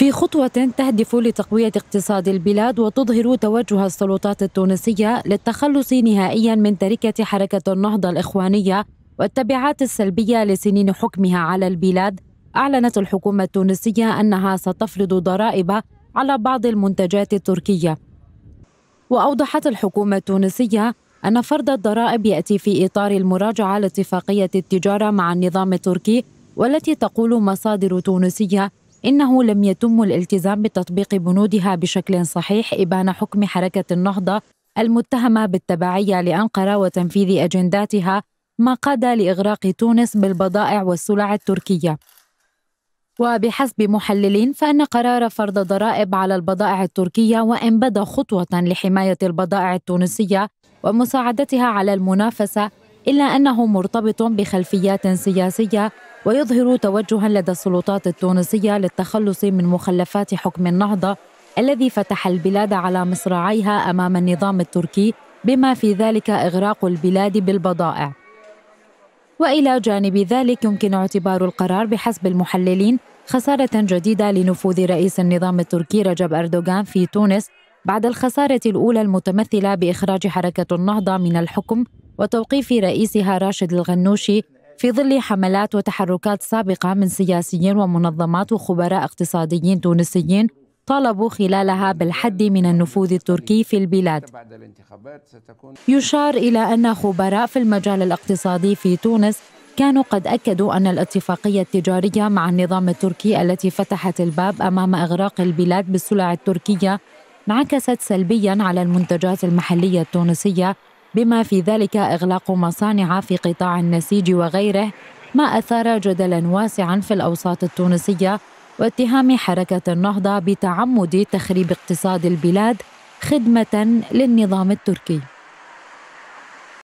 في خطوة تهدف لتقوية اقتصاد البلاد وتظهر توجه السلطات التونسية للتخلص نهائيا من تركة حركة النهضة الإخوانية والتبعات السلبية لسنين حكمها على البلاد أعلنت الحكومة التونسية أنها ستفرض ضرائب على بعض المنتجات التركية وأوضحت الحكومة التونسية أن فرض الضرائب يأتي في إطار المراجعة لاتفاقية التجارة مع النظام التركي والتي تقول مصادر تونسية إنه لم يتم الالتزام بتطبيق بنودها بشكل صحيح إبان حكم حركة النهضة المتهمة بالتبعية لأنقرة وتنفيذ أجنداتها ما قاد لإغراق تونس بالبضائع والسلع التركية وبحسب محللين فإن قرار فرض ضرائب على البضائع التركية وإن بدا خطوة لحماية البضائع التونسية ومساعدتها على المنافسة إلا أنه مرتبط بخلفيات سياسية ويظهر توجها لدى السلطات التونسية للتخلص من مخلفات حكم النهضة الذي فتح البلاد على مصراعيها أمام النظام التركي بما في ذلك إغراق البلاد بالبضائع والى جانب ذلك يمكن اعتبار القرار بحسب المحللين خساره جديده لنفوذ رئيس النظام التركي رجب اردوغان في تونس بعد الخساره الاولى المتمثله باخراج حركه النهضه من الحكم وتوقيف رئيسها راشد الغنوشي في ظل حملات وتحركات سابقة من سياسيين ومنظمات وخبراء اقتصاديين تونسيين طالبوا خلالها بالحد من النفوذ التركي في البلاد يشار إلى أن خبراء في المجال الاقتصادي في تونس كانوا قد أكدوا أن الاتفاقية التجارية مع النظام التركي التي فتحت الباب أمام إغراق البلاد بالسلع التركية انعكست سلبيا على المنتجات المحلية التونسية بما في ذلك إغلاق مصانع في قطاع النسيج وغيره ما أثار جدلا واسعا في الأوساط التونسية واتهام حركة النهضة بتعمد تخريب اقتصاد البلاد خدمة للنظام التركي